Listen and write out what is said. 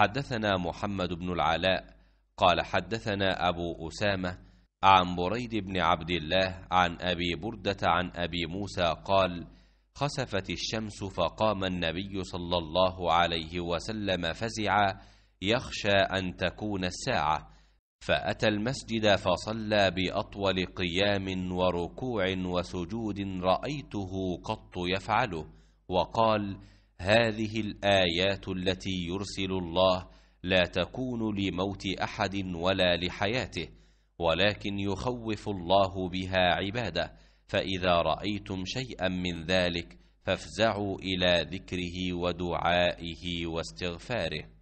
حدثنا محمد بن العلاء قال حدثنا أبو أسامة عن بريد بن عبد الله عن أبي بردة عن أبي موسى قال خسفت الشمس فقام النبي صلى الله عليه وسلم فزعا يخشى أن تكون الساعة فأتى المسجد فصلى بأطول قيام وركوع وسجود رأيته قط يفعله وقال هذه الآيات التي يرسل الله لا تكون لموت أحد ولا لحياته ولكن يخوف الله بها عباده فإذا رأيتم شيئا من ذلك فافزعوا إلى ذكره ودعائه واستغفاره